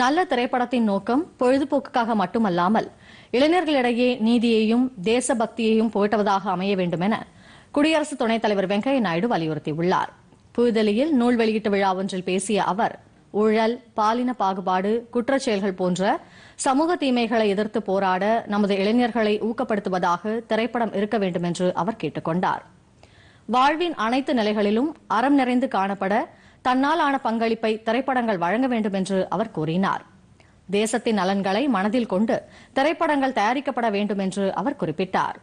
நல்ல திரைப்படத்தின் நோக்கம் பொழுதுபோக்குக்காக மட்டுமல்லாமல் இளைஞர்களிடையே நீதியையும் தேசபக்தியையும் போற்றுவதாக அமைய வேண்டும் என குடியரசு துணைத் தலைவர் வெங்கையா நாயுடு வலியுறுத்தியுள்ளார் புதுதில்லியில் நூல் வெளியீட்டு விழா ஒன்றில் பேசிய அவர் ஊழல் பாலின பாகுபாடு குற்றச்செயல்கள் போன்ற சமூக தீமைகளை எதிர்த்து போராட நமது இளைஞர்களை ஊக்கப்படுத்துவதாக திரைப்படம் இருக்க வேண்டும் என்று அவர் கேட்டுக் கொண்டார் வாழ்வின் அனைத்து நிலைகளிலும் அறம் நிறைந்து காணப்பட தன்னால் ஆன பங்களிப்பை திரைப்படங்கள் வழங்க வேண்டும் என்று அவர் கூறினார் தேசத்தின் நலன்களை மனதில் கொண்டு திரைப்படங்கள் தயாரிக்கப்பட வேண்டும் என்று அவர் குறிப்பிட்டார்